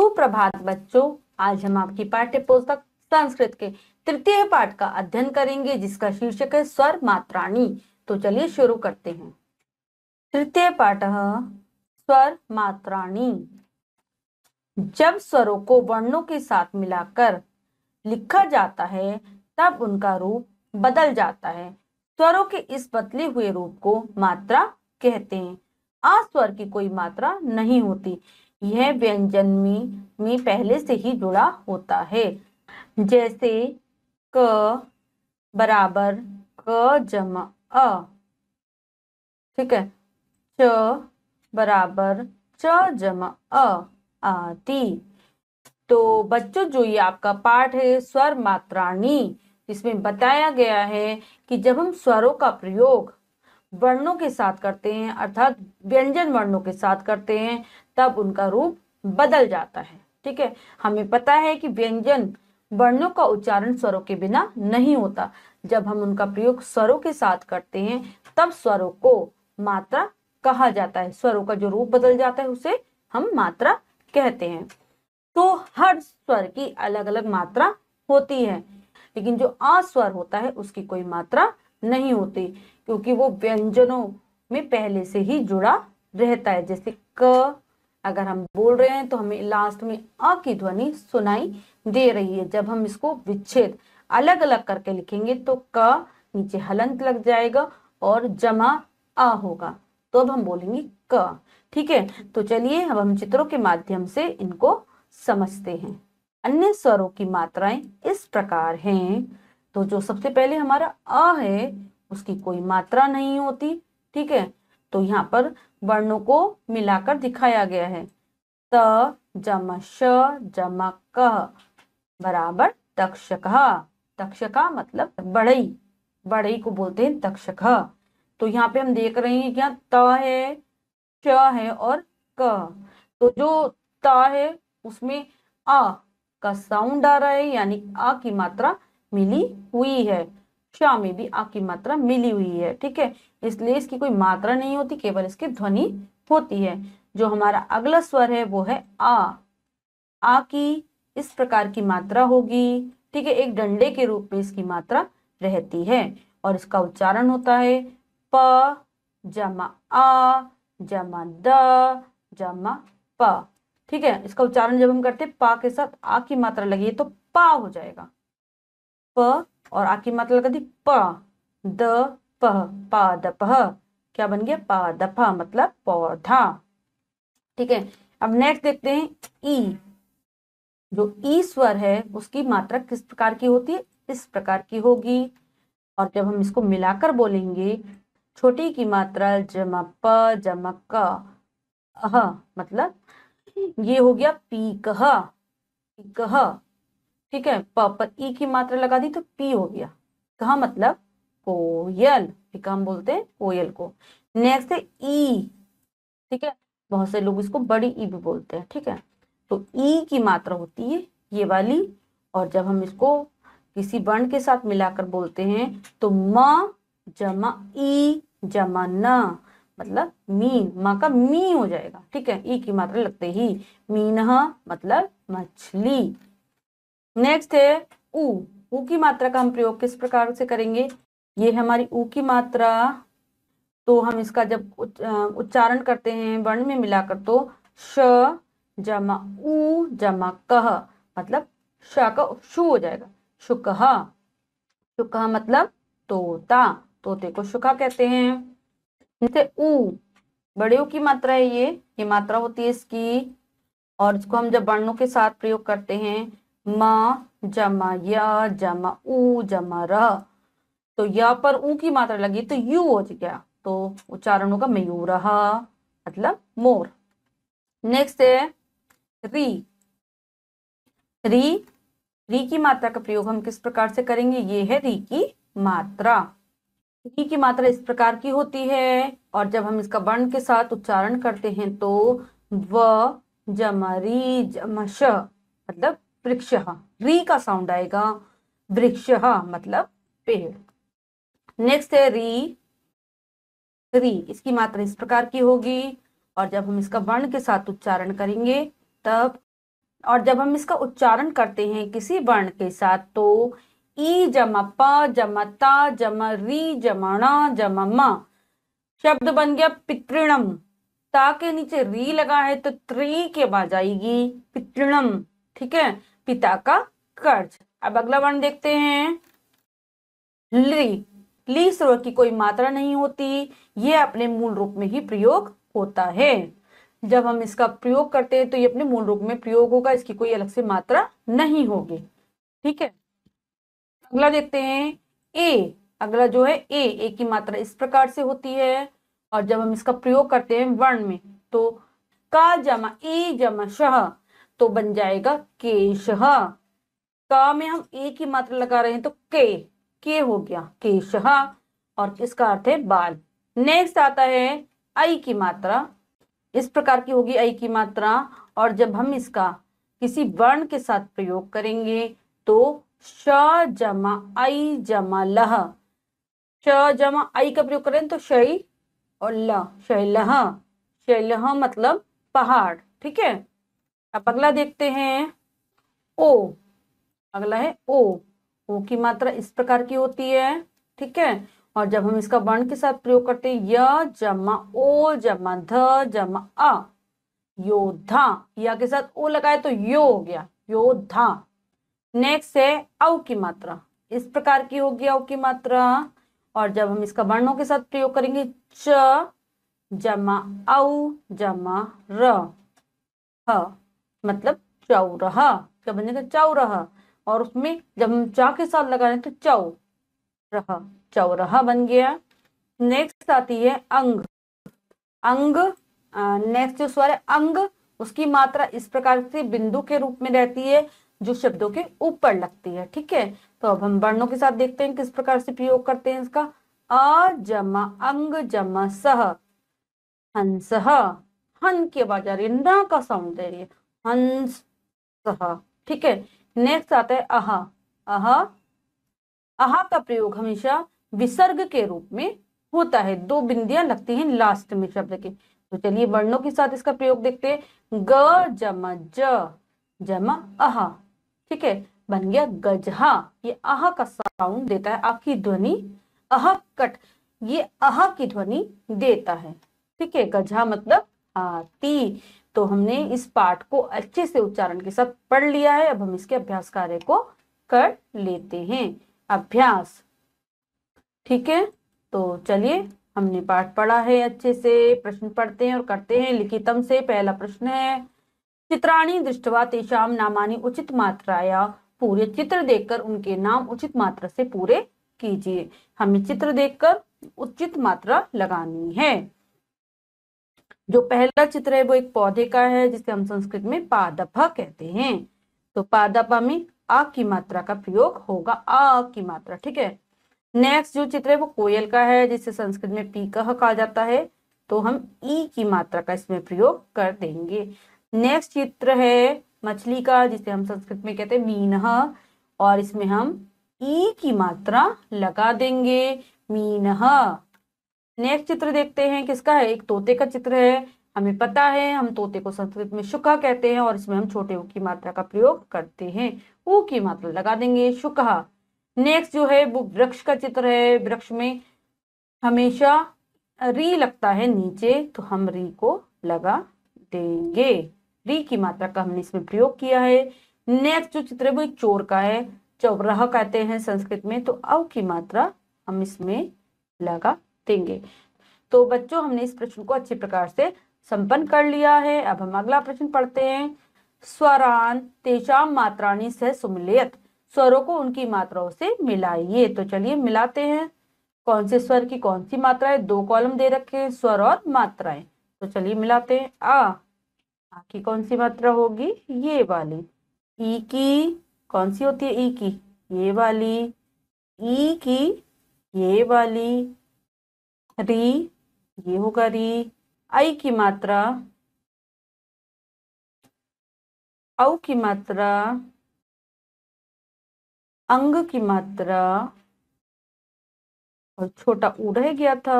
सुप्रभात बच्चों आज हम आपकी पाठ्य पुस्तक संस्कृत के तृतीय पाठ का अध्ययन करेंगे जिसका शीर्षक है स्वर मात्राणी तो चलिए शुरू करते हैं तृतीय पाठ स्वर मात्राणी जब स्वरों को वर्णों के साथ मिलाकर लिखा जाता है तब उनका रूप बदल जाता है स्वरों के इस बदले हुए रूप को मात्रा कहते हैं अस्वर की कोई मात्रा नहीं होती यह व्यंजन में, में पहले से ही जुड़ा होता है जैसे क बराबर क जमा अ ठीक है च बराबर च जमा अ आदि तो बच्चों जो ये आपका पाठ है स्वर मात्राणी इसमें बताया गया है कि जब हम स्वरों का प्रयोग वर्णों के साथ करते हैं अर्थात व्यंजन वर्णों के साथ करते हैं तब उनका रूप बदल जाता है ठीक है हमें पता है कि व्यंजन वर्णों का उच्चारण स्वरों के बिना नहीं होता जब हम उनका प्रयोग स्वरों के साथ करते हैं तब स्वरों को मात्रा कहा जाता है स्वरों का जो रूप बदल जाता है उसे हम मात्रा कहते हैं तो हर स्वर की अलग अलग मात्रा होती है लेकिन जो अस्वर होता है उसकी कोई मात्रा नहीं होती क्योंकि वो व्यंजनों में पहले से ही जुड़ा रहता है जैसे क अगर हम बोल रहे हैं तो हमें लास्ट में अ की ध्वनि सुनाई दे रही है जब हम इसको विच्छेद अलग अलग करके लिखेंगे तो क नीचे हलंत लग जाएगा और जमा अ होगा तो अब हम बोलेंगे क ठीक है तो चलिए अब हम चित्रों के माध्यम से इनको समझते हैं अन्य स्वरों की मात्राएं इस प्रकार हैं तो जो सबसे पहले हमारा अ है उसकी कोई मात्रा नहीं होती ठीक है तो यहाँ पर वर्णों को मिलाकर दिखाया गया है त जमा श जमा क बराबर तक्षक तक्षका मतलब बड़ई बड़ई को बोलते हैं तक्षक तो यहाँ पे हम देख रहे हैं क्या त है श है और क तो जो त है उसमें अ का साउंड आ रहा है यानी अ की मात्रा मिली हुई है क्ष में भी आ की मात्रा मिली हुई है ठीक है इसलिए इसकी कोई मात्रा नहीं होती केवल इसकी ध्वनि होती है जो हमारा अगला स्वर है वो है आ आ की इस प्रकार की मात्रा होगी ठीक है एक डंडे के रूप में इसकी मात्रा रहती है और इसका उच्चारण होता है प जमा आ जमा द जमा प ठीक है इसका उच्चारण जब हम करते हैं पा के साथ आ की मात्रा लगी है तो पा हो जाएगा प और आ मात्रा लगा दी प द प पादप क्या बन गया पादप मतलब पौधा ठीक है अब नेक्स्ट देखते हैं ई जो ई स्वर है उसकी मात्रा किस प्रकार की होती है इस प्रकार की होगी और जब हम इसको मिलाकर बोलेंगे छोटी की मात्रा जमा प जमा क मतलब ये हो गया पी कह पी कह ठीक है प पर ई e की मात्रा लगा दी तो पी हो गया कहा तो मतलब कोयल ठीक है हम बोलते हैं कोयल को नेक्स्ट है ई e, ठीक है बहुत से लोग इसको बड़ी ई e भी बोलते हैं ठीक है तो ई की मात्रा होती है ये वाली और जब हम इसको किसी वर्ण के साथ मिलाकर बोलते हैं तो म जमा ई जमा न मतलब मीन माँ का मी हो जाएगा ठीक है ई की मात्रा लगते ही मीन मतलब मछली नेक्स्ट है ऊ ऊ की मात्रा का हम प्रयोग किस प्रकार से करेंगे ये हमारी ऊ की मात्रा तो हम इसका जब उच्चारण करते हैं वर्ण में मिलाकर तो श जमा उ जमा कह मतलब श का शु हो जाएगा शुकह शुकह मतलब तोता तोते को शुका कहते हैं जैसे ऊ बड़े ऊ की मात्रा है ये ये मात्रा होती है इसकी और इसको हम जब वर्णों के साथ प्रयोग करते हैं मा जमा य जमा उ जमा र तो या पर ऊ की मात्रा लगी तो यू हो गया तो उच्चारण होगा मयूर मतलब मोर नेक्स्ट है री री री की मात्रा का प्रयोग हम किस प्रकार से करेंगे ये है री की मात्रा री की मात्रा इस प्रकार की होती है और जब हम इसका वर्ण के साथ उच्चारण करते हैं तो व जमा री जमा श मतलब वृक्ष री का साउंड आएगा वृक्ष मतलब पेड़ नेक्स्ट है री री इसकी मात्रा इस प्रकार की होगी और जब हम इसका वर्ण के साथ उच्चारण करेंगे तब और जब हम इसका उच्चारण करते हैं किसी वर्ण के साथ तो ई जमा प जमा ता जमा री जमाणा जमा म शब्द बन गया पितृणम ता के नीचे री लगा है तो त्री के बाद आएगी पितृणम ठीक है पिता का कर्ज अब अगला वर्ण देखते हैं ली ली स्वर की कोई मात्रा नहीं होती ये अपने मूल रूप में ही प्रयोग होता है जब हम इसका प्रयोग करते हैं तो ये अपने मूल रूप में प्रयोग होगा इसकी कोई अलग से मात्रा नहीं होगी ठीक है अगला देखते हैं ए अगला जो है ए ए की मात्रा इस प्रकार से होती है और जब हम इसका प्रयोग करते हैं वर्ण में तो का जमा ए जमा शह तो बन जाएगा केश हाँ। का में हम ए की मात्रा लगा रहे हैं तो के के हो गया केश हाँ। और इसका अर्थ है बाल नेक्स्ट आता है आई की मात्रा इस प्रकार की होगी आई की मात्रा और जब हम इसका किसी वर्ण के साथ प्रयोग करेंगे तो श जमा आई जमा लह श जमा आई का प्रयोग करें तो शई और लह शैलह शैलह मतलब पहाड़ ठीक है अब अगला देखते हैं ओ अगला है ओ ओ की मात्रा इस प्रकार की होती है ठीक है और जब हम इसका वर्ण के साथ प्रयोग करते हैं य जमा ओ जमा ध जमा अ योद्धा या के साथ ओ लगाए तो यो हो गया योद्धा नेक्स्ट है औ की मात्रा इस प्रकार की होगी औ की मात्रा और जब हम इसका वर्णों के साथ प्रयोग करेंगे च जमा औ जमा र मतलब चौराहा क्या बन जाएगा चौराहा और उसमें जब हम चा के साथ लगा रहे हैं तो चौ रहा चौराहा बन गया नेक्स्ट आती है अंग अंग नेक्स्ट जो स्वर है अंग उसकी मात्रा इस प्रकार से बिंदु के रूप में रहती है जो शब्दों के ऊपर लगती है ठीक है तो अब हम वर्णों के साथ देखते हैं किस प्रकार से प्रयोग करते हैं इसका अ जमा अंग जमा सह हंस हन की आवाज आ रही है न का साउंड दे रही है हंस ठीक है नेक्स्ट आता है अहा अह अह का प्रयोग हमेशा विसर्ग के रूप में होता है दो बिंदियां लगती हैं लास्ट में शब्द के तो चलिए वर्णों के साथ इसका प्रयोग देखते हैं ग जमा ज जमा अह ठीक है बन गया गजहा ये अह का साउंड देता है आपकी ध्वनि अह कट ये अह की ध्वनि देता है ठीक है गजहा मतलब हाथी तो हमने इस पाठ को अच्छे से उच्चारण के साथ पढ़ लिया है अब हम इसके अभ्यास कार्य को कर लेते हैं अभ्यास ठीक है तो चलिए हमने पाठ पढ़ा है अच्छे से प्रश्न पढ़ते हैं और करते हैं लिखितम से पहला प्रश्न है चित्राणी दृष्टवा तेषाम नामानी उचित मात्राया पूरे चित्र देखकर उनके नाम उचित मात्रा से पूरे कीजिए हमें चित्र देखकर उचित मात्रा लगानी है जो पहला चित्र है वो एक पौधे का है जिसे हम संस्कृत में पादपा कहते हैं तो पादपा में आ की मात्रा का प्रयोग होगा आ की मात्रा ठीक है नेक्स्ट जो चित्र है वो कोयल का है जिसे संस्कृत में पी कह कहा जाता है तो हम ई की मात्रा का इसमें प्रयोग कर देंगे नेक्स्ट चित्र है मछली का जिसे हम संस्कृत में कहते हैं मीन और इसमें हम ई की मात्रा लगा देंगे मीन नेक्स्ट चित्र देखते हैं किसका है एक तोते का चित्र है हमें पता है हम तोते को संस्कृत में शुका कहते हैं और इसमें हम छोटे ऊ की मात्रा का प्रयोग करते हैं ऊ की मात्रा लगा देंगे शुका नेक्स्ट जो है वो वृक्ष का चित्र है वृक्ष में हमेशा री लगता है नीचे तो हम री को लगा देंगे री की मात्रा का हमने इसमें प्रयोग किया है नेक्स्ट जो चित्र है वो एक चोर का है चौराह कहते हैं संस्कृत में तो अव की मात्रा हम इसमें लगा देंगे तो बच्चों हमने इस प्रश्न को अच्छे प्रकार से संपन्न कर लिया है अब हम अगला प्रश्न पढ़ते हैं स्वरान तेजाम मात्राणी से सुमिलियत स्वरों को उनकी मात्राओं से मिलाइए तो चलिए मिलाते हैं कौन से स्वर की कौन सी मात्रा है दो कॉलम दे रखे हैं स्वर और मात्राएं तो चलिए मिलाते हैं आ आ की कौन सी मात्रा होगी ये वाली ई की कौन सी होती है ई की ये वाली ई की ये वाली री ये होगा री आई की मात्रा औ की मात्रा अंग की मात्रा और छोटा ऊ रह गया था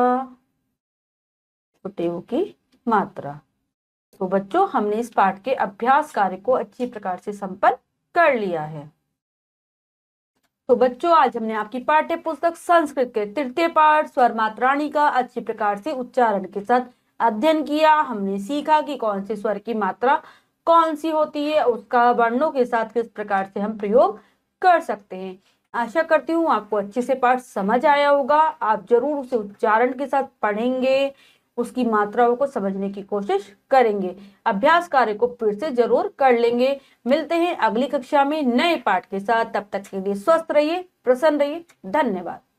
छोटे ऊ की मात्रा तो बच्चों हमने इस पाठ के अभ्यास कार्य को अच्छी प्रकार से संपन्न कर लिया है तो बच्चों आज हमने आपकी पाठ्य पुस्तक संस्कृत के तृतीय पाठ स्वर मात्राणी का अच्छी प्रकार से उच्चारण के साथ अध्ययन किया हमने सीखा कि कौन से स्वर की मात्रा कौन सी होती है उसका वर्णों के साथ किस प्रकार से हम प्रयोग कर सकते हैं आशा करती हूँ आपको अच्छे से पाठ समझ आया होगा आप जरूर उसे उच्चारण के साथ पढ़ेंगे उसकी मात्राओं को समझने की कोशिश करेंगे अभ्यास कार्य को फिर से जरूर कर लेंगे मिलते हैं अगली कक्षा में नए पाठ के साथ तब तक के लिए स्वस्थ रहिए प्रसन्न रहिए धन्यवाद